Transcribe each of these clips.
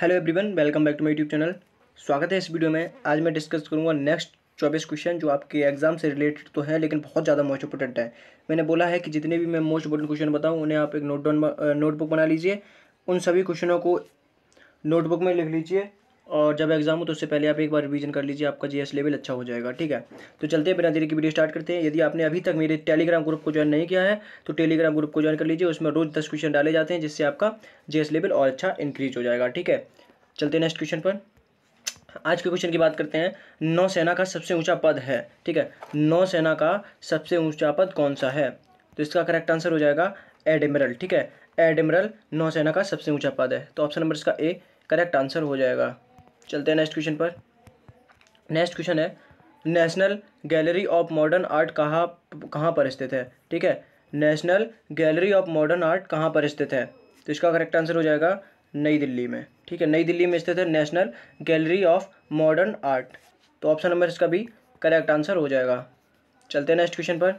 hello everyone welcome back to my YouTube channel स्वागत है इस वीडियो में आज मैं डिस्कस करूंगा नेक्स्ट चौबीस क्वेश्चन जो आपके एग्जाम से रिलेटेड तो है लेकिन बहुत ज़्यादा मोस्ट इंपोर्टेंट है मैंने बोला है कि जितने भी मैं मोस्ट इंपोर्टेंट क्वेश्चन बताऊँ उन्हें आप एक नोट डाउन नोटबुक बना लीजिए उन सभी क्वेश्चनों को नोटबुक में लिख लीजिए और जब एग्जाम हो तो उससे पहले आप एक बार रिवीजन कर लीजिए आपका जीएस लेवल अच्छा हो जाएगा ठीक है तो चलते हैं बिना देरी की वीडियो स्टार्ट करते हैं यदि आपने अभी तक मेरे टेलीग्राम ग्रुप को ज्वाइन नहीं किया है तो टेलीग्राम ग्रुप को ज्वाइन कर लीजिए उसमें रोज़ दस क्वेश्चन डाले जाते हैं जिससे आपका जीएस लेवल और अच्छा इंक्रीज हो जाएगा ठीक है चलते हैं नेक्स्ट क्वेश्चन पर आज के क्वेश्चन की बात करते हैं नौसेना का सबसे ऊँचा पद है ठीक है नौसेना का सबसे ऊँचा पद कौन सा है तो इसका करेक्ट आंसर हो जाएगा एडमिरल ठीक है एडमिरल नौसेना का सबसे ऊंचा पद है तो ऑप्शन नंबर इसका ए करेक्ट आंसर हो जाएगा चलते हैं नेक्स्ट क्वेश्चन पर नेक्स्ट क्वेश्चन है National Gallery of Modern Art कहाँ कहाँ पर स्थित है ठीक है National Gallery of Modern Art कहाँ पर स्थित है तो इसका करेक्ट आंसर हो जाएगा नई दिल्ली में ठीक है नई दिल्ली में स्थित है National Gallery of Modern Art तो ऑप्शन नंबर इसका भी करेक्ट आंसर हो जाएगा चलते हैं नेक्स्ट क्वेश्चन पर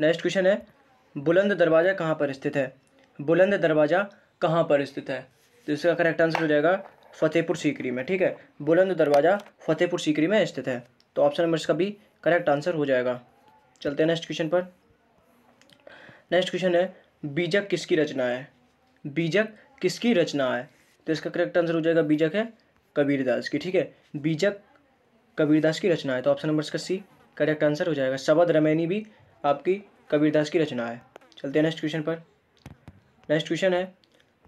नेक्स्ट क्वेश्चन है बुलंद दरवाज़ा कहाँ पर स्थित है बुलंद दरवाज़ा कहाँ पर स्थित है तो इसका करेक्ट आंसर हो जाएगा फतेहपुर सीकरी में ठीक है बुलंद दरवाज़ा फतेहपुर सीकरी में स्थित है तो ऑप्शन नंबर इसका भी करेक्ट आंसर हो जाएगा चलते हैं नेक्स्ट क्वेश्चन पर नेक्स्ट क्वेश्चन है बीजक किसकी रचना है बीजक किसकी रचना है तो इसका करेक्ट आंसर हो जाएगा बीजक है कबीरदास की ठीक है बीजक कबीरदास की रचना है तो ऑप्शन नंबर इसका सी करेक्ट आंसर हो जाएगा शबद रमैनी भी आपकी कबीरदास की रचना है चलते हैं नेक्स्ट क्वेश्चन पर नेक्स्ट क्वेश्चन है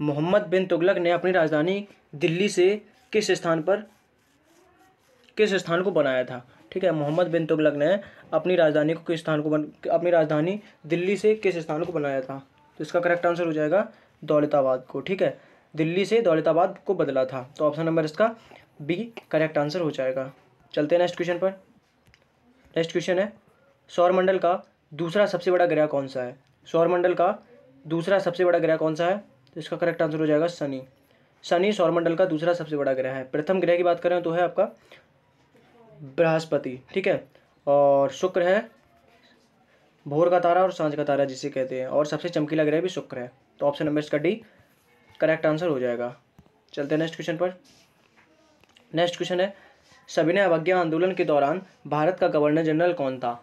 मोहम्मद बिन तुगलक ने अपनी राजधानी दिल्ली से किस स्थान पर किस स्थान को बनाया था ठीक है मोहम्मद बिन तुगलक ने अपनी राजधानी को किस स्थान को बन अपनी राजधानी दिल्ली से किस स्थान को बनाया था तो इसका करेक्ट आंसर हो जाएगा दौलताबाद को ठीक है दिल्ली से दौलताबाद को बदला था तो ऑप्शन नंबर इसका बी करेक्ट आंसर हो जाएगा चलते हैं नेक्स्ट क्वेश्चन पर नेक्स्ट क्वेश्चन है सौरमंडल का दूसरा सबसे बड़ा ग्रह कौन सा है सौरमंडल का दूसरा सबसे बड़ा ग्रह कौन सा है तो इसका करेक्ट आंसर हो जाएगा सनी शनि सौरमंडल का दूसरा सबसे बड़ा ग्रह है प्रथम ग्रह की बात करें तो है आपका बृहस्पति ठीक है और शुक्र है भोर का तारा और सांझ का तारा जिसे कहते हैं और सबसे चमकीला ग्रह भी शुक्र है तो ऑप्शन नंबर इसका डी करेक्ट आंसर हो जाएगा चलते हैं नेक्स्ट क्वेश्चन पर नेक्स्ट क्वेश्चन है सविनय अवज्ञा आंदोलन के दौरान भारत का गवर्नर जनरल कौन था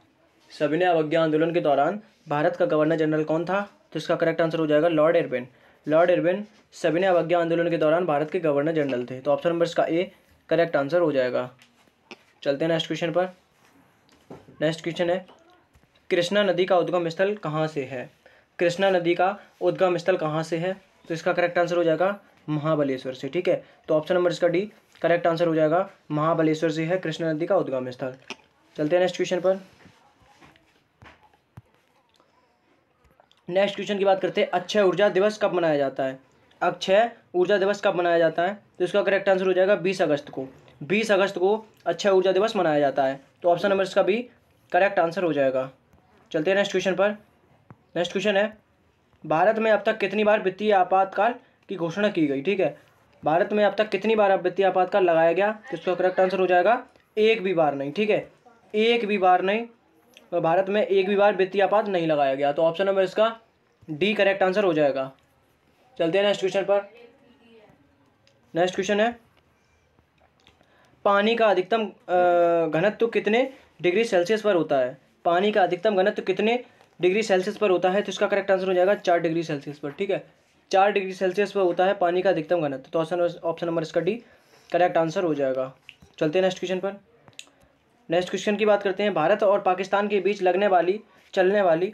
सविनय अवज्ञा आंदोलन के दौरान भारत का गवर्नर जनरल कौन था तो इसका करेक्ट आंसर हो जाएगा लॉर्ड एरबेन लॉर्ड इरविन सबने अवज्ञा आंदोलन के दौरान भारत के गवर्नर जनरल थे तो ऑप्शन नंबर इसका ए करेक्ट आंसर हो जाएगा चलते हैं नेक्स्ट क्वेश्चन पर नेक्स्ट क्वेश्चन है कृष्णा नदी का उद्गम स्थल कहाँ से है कृष्णा नदी का उद्गम स्थल कहाँ से है तो इसका करेक्ट आंसर हो जाएगा महाबलेश्वर से ठीक है तो ऑप्शन नंबर इसका डी करेक्ट आंसर हो जाएगा महाबलेश्वर से है कृष्णा नदी का उद्गम स्थल चलते हैं नेक्स्ट क्वेश्चन पर नेक्स्ट क्वेश्चन की बात करते हैं अक्षय ऊर्जा दिवस कब मनाया जाता है अक्षय ऊर्जा दिवस कब मनाया जाता है तो इसका करेक्ट आंसर हो जाएगा बीस अगस्त को बीस अगस्त को अक्षय ऊर्जा दिवस मनाया जाता है तो ऑप्शन नंबर इसका भी करेक्ट आंसर हो जाएगा चलते हैं नेक्स्ट क्वेश्चन पर नेक्स्ट क्वेश्चन है भारत में अब तक कितनी बार वित्तीय आपातकाल की घोषणा की गई ठीक है भारत में अब तक कितनी बार वित्तीय आपातकाल लगाया गया तो इसका करेक्ट आंसर हो जाएगा एक भी बार नहीं ठीक है एक भी बार नहीं भारत में एक भी बार वित्तीय आपात नहीं लगाया गया तो ऑप्शन नंबर इसका डी करेक्ट आंसर हो जाएगा चलते हैं नेक्स्ट क्वेश्चन पर नेक्स्ट क्वेश्चन है पानी का अधिकतम घनत्व कितने डिग्री सेल्सियस पर होता है पानी का अधिकतम घनत्व कितने डिग्री सेल्सियस पर होता है तो इसका करेक्ट आंसर हो जाएगा चार डिग्री सेल्सियस पर ठीक है चार डिग्री सेल्सियस पर होता है पानी का अधिकतम घनत्व तो ऑप्शन ऑप्शन नंबर इसका डी करेक्ट आंसर हो जाएगा चलते हैं नेक्स्ट क्वेश्चन पर नेक्स्ट क्वेश्चन की बात करते हैं भारत और पाकिस्तान के बीच लगने वाली चलने वाली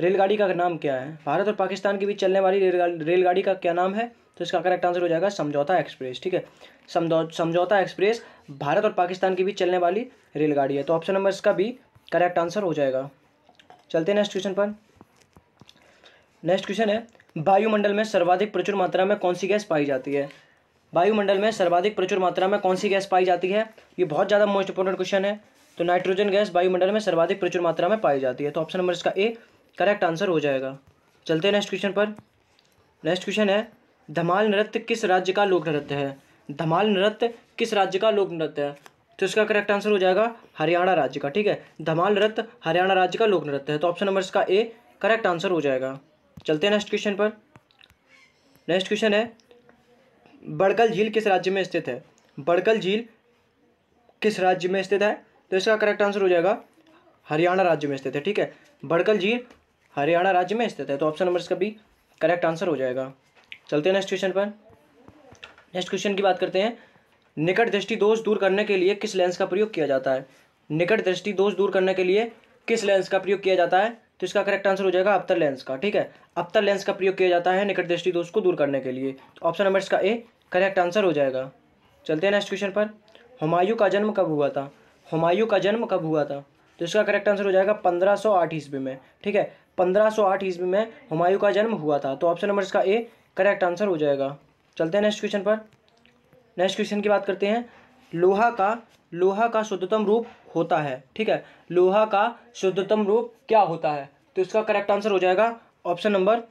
रेलगाड़ी का नाम क्या है भारत और पाकिस्तान के बीच चलने वाली रेलगाड़ी का क्या नाम है तो इसका करेक्ट आंसर हो जाएगा समझौता एक्सप्रेस ठीक है समझौता एक्सप्रेस भारत और पाकिस्तान के बीच चलने वाली रेलगाड़ी है तो ऑप्शन नंबर इसका भी करेक्ट आंसर हो जाएगा चलते हैं नेक्स्ट क्वेश्चन पर नेक्स्ट क्वेश्चन है वायुमंडल में सर्वाधिक प्रचुर मात्रा में कौन सी गैस पाई जाती है वायुमंडल में सर्वाधिक प्रचुर मात्रा में कौन सी गैस पाई जाती है ये बहुत ज़्यादा मोस्ट इंपॉर्टेंट क्वेश्चन है तो नाइट्रोजन गैस वायुमंडल में सर्वाधिक प्रचुर मात्रा में पाई जाती है तो ऑप्शन नंबर इसका ए करेक्ट आंसर हो जाएगा चलते हैं नेक्स्ट क्वेश्चन पर नेक्स्ट क्वेश्चन है धमाल नृत्य किस राज्य का लोक नृत्य है धमाल नृत्य किस राज्य का लोक नृत्य है तो इसका करेक्ट आंसर हो जाएगा हरियाणा राज्य का ठीक है धमाल नृत्य हरियाणा राज्य का लोक नृत्य है तो ऑप्शन नंबर इसका ए करेक्ट आंसर हो जाएगा चलते हैं नेक्स्ट क्वेश्चन पर नेक्स्ट क्वेश्चन है बड़कल झील किस राज्य में स्थित है बड़कल झील किस राज्य में स्थित है तो इसका करेक्ट आंसर हो जाएगा हरियाणा राज्य में स्थित है ठीक है बड़कल झील हरियाणा राज्य में स्थित है तो ऑप्शन नंबर इसका भी करेक्ट आंसर हो जाएगा चलते हैं नेक्स्ट क्वेश्चन पर नेक्स्ट क्वेश्चन की बात करते हैं निकट दृष्टि दोष दूर करने के लिए किस लेंस का प्रयोग किया जाता है निकट दृष्टि दोष दूर करने के लिए किस लेंस का प्रयोग किया जाता है तो इसका करेक्ट आंसर हो जाएगा अबतर लेंस का ठीक है अबतर लेंस का प्रयोग किया जाता है निकट दृष्टि दोष को दूर करने के लिए तो ऑप्शन नंबर इसका ए करेक्ट आंसर हो जाएगा चलते हैं नेक्स्ट क्वेश्चन पर हुमायूं का जन्म कब हुआ था हुमायूं का जन्म कब हुआ था तो इसका करेक्ट आंसर हो जाएगा पंद्रह सौ आठ ईस्वी में ठीक है पंद्रह सौ आठ ईस्वी में हुमायूं का जन्म हुआ था तो ऑप्शन नंबर इसका ए करेक्ट आंसर हो जाएगा चलते हैं नेक्स्ट क्वेश्चन पर नेक्स्ट क्वेश्चन की बात करते हैं लोहा का लोहा का शुद्धतम रूप होता है ठीक है लोहा का शुद्धतम रूप क्या होता है तो इसका करेक्ट आंसर हो जाएगा ऑप्शन नंबर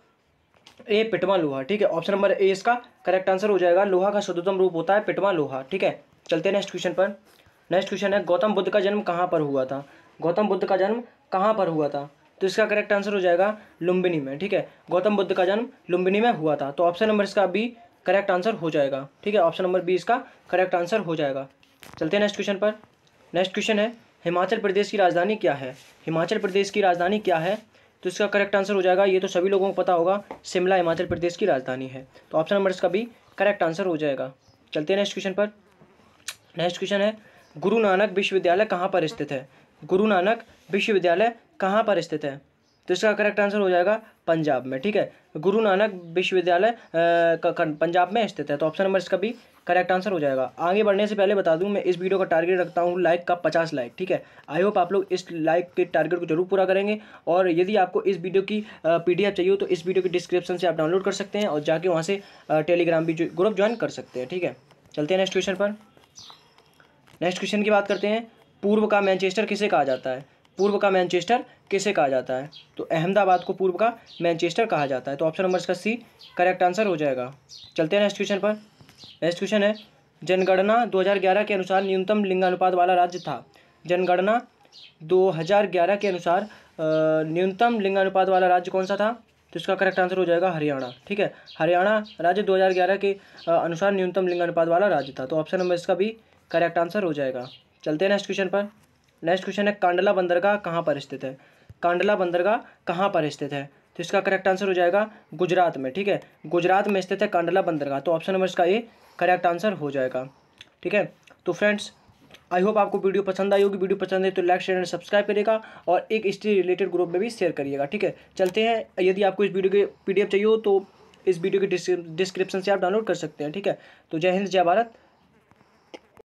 ए पिटवा लोहा ठीक है ऑप्शन नंबर ए इसका करेक्ट आंसर हो जाएगा लोहा का शुद्धतम रूप होता है पिटवा लोहा ठीक है चलते हैं नेक्स्ट क्वेश्चन पर नेक्स्ट क्वेश्चन है गौतम बुद्ध का जन्म कहाँ पर हुआ था गौतम बुद्ध का जन्म कहाँ पर हुआ था तो इसका करेक्ट आंसर हो जाएगा लुम्बिनी में ठीक है गौतम बुद्ध का जन्म लुम्बिनी में हुआ था तो ऑप्शन नंबर इसका बी करेक्ट आंसर हो जाएगा ठीक है ऑप्शन नंबर बी इसका करेक्ट आंसर हो जाएगा चलते हैं नेक्स्ट क्वेश्चन पर नेक्स्ट क्वेश्चन है हिमाचल प्रदेश की राजधानी क्या है हिमाचल प्रदेश की राजधानी क्या है तो इसका करेक्ट आंसर हो जाएगा ये तो सभी लोगों को पता होगा शिमला हिमाचल प्रदेश की राजधानी है तो ऑप्शन नंबर इसका भी करेक्ट आंसर हो जाएगा चलते हैं नेक्स्ट क्वेश्चन पर नेक्स्ट क्वेश्चन है गुरु नानक विश्वविद्यालय कहाँ पर स्थित है गुरु नानक विश्वविद्यालय कहाँ पर स्थित है तो इसका करेक्ट आंसर हो जाएगा पंजाब में ठीक है गुरु नानक विश्वविद्यालय पंजाब में स्थित है तो ऑप्शन नंबर इसका भी करेक्ट आंसर हो जाएगा आगे बढ़ने से पहले बता दूं मैं इस वीडियो का टारगेट रखता हूं लाइक का पचास लाइक ठीक है आई होप आप लोग इस लाइक के टारगेट को जरूर पूरा करेंगे और यदि आपको इस वीडियो की पी चाहिए तो इस वीडियो की डिस्क्रिप्शन से आप डाउनलोड कर सकते हैं और जाके वहाँ से टेलीग्राम भी ग्रुप ज्वाइन कर सकते हैं ठीक है चलते हैं नेक्स्ट क्वेश्चन पर नेक्स्ट क्वेश्चन की बात करते हैं पूर्व का मैनचेस्टर किसे कहा जाता है पूर्व का मैनचेस्टर किसे कहा जाता है तो अहमदाबाद को पूर्व का मैनचेस्टर कहा जाता है तो ऑप्शन नंबर इसका सी करेक्ट आंसर हो जाएगा चलते हैं नेक्स्ट क्वेश्चन पर नेक्स्ट क्वेश्चन है जनगणना 2011 के अनुसार न्यूनतम लिंगानुपात वाला राज्य था जनगणना 2011 के अनुसार न्यूनतम लिंगानुपात वाला राज्य कौन सा था तो इसका करेक्ट आंसर हो जाएगा हरियाणा ठीक है हरियाणा राज्य 2011 के अनुसार न्यूनतम लिंगानुपात वाला राज्य था तो ऑप्शन नंबर इसका भी करेक्ट आंसर हो जाएगा चलते हैं नेक्स्ट क्वेश्चन पर नेक्स्ट क्वेश्चन है कांडला बंदरगाह कहाँ पर स्थित है कांडला बंदरगाह कहाँ पर स्थित है तो इसका करेक्ट आंसर हो जाएगा गुजरात में ठीक है गुजरात में स्थित है कांडला बंदरगाह तो ऑप्शन नंबर इसका ए करेक्ट आंसर हो जाएगा ठीक है तो फ्रेंड्स आई होप आपको वीडियो पसंद आई होगी वीडियो पसंद है तो लाइक शेयर एंड सब्सक्राइब करिएगा और एक हिस्ट्री रिलेटेड ग्रुप में भी शेयर करिएगा ठीक है चलते हैं यदि आपको इस वीडियो के पी चाहिए हो तो इस वीडियो के डिस्क्रिप्शन से आप डाउनलोड कर सकते हैं ठीक है तो जय हिंद जय भारत